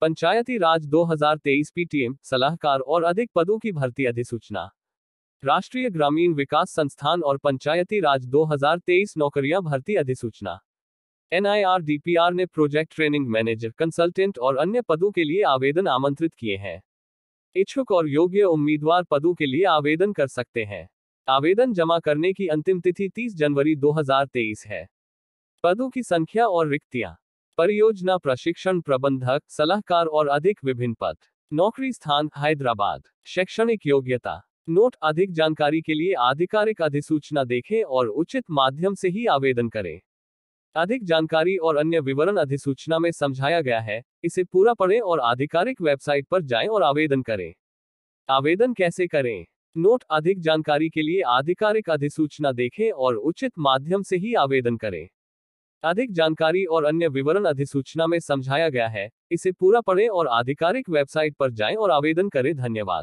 पंचायती राज 2023 PTM सलाहकार और अधिक पदों की भर्ती अधिसूचना राष्ट्रीय ग्रामीण विकास संस्थान और पंचायती राज 2023 नौकरियां भर्ती अधिसूचना एनआईआर ने प्रोजेक्ट ट्रेनिंग मैनेजर कंसल्टेंट और अन्य पदों के लिए आवेदन आमंत्रित किए हैं इच्छुक और योग्य उम्मीदवार पदों के लिए आवेदन कर सकते हैं आवेदन जमा करने की अंतिम तिथि 30 जनवरी 2023 है पदों की संख्या और रिक्तियां परियोजना प्रशिक्षण प्रबंधक सलाहकार और अधिक विभिन्न पद नौकरी स्थान हैदराबाद शैक्षणिक योग्यता नोट अधिक जानकारी के लिए आधिकारिक अधिसूचना देखें और उचित माध्यम से ही आवेदन करें अधिक जानकारी और अन्य विवरण अधिसूचना में समझाया गया है इसे पूरा पढ़ें और आधिकारिक वेबसाइट पर जाएं और आवेदन करें आवेदन कैसे करें नोट अधिक जानकारी के लिए आधिकारिक अधिसूचना देखें और उचित माध्यम से ही आवेदन करें अधिक जानकारी और अन्य विवरण अधिसूचना में समझाया गया है इसे पूरा पढ़ें और आधिकारिक वेबसाइट पर जाएं और आवेदन करें धन्यवाद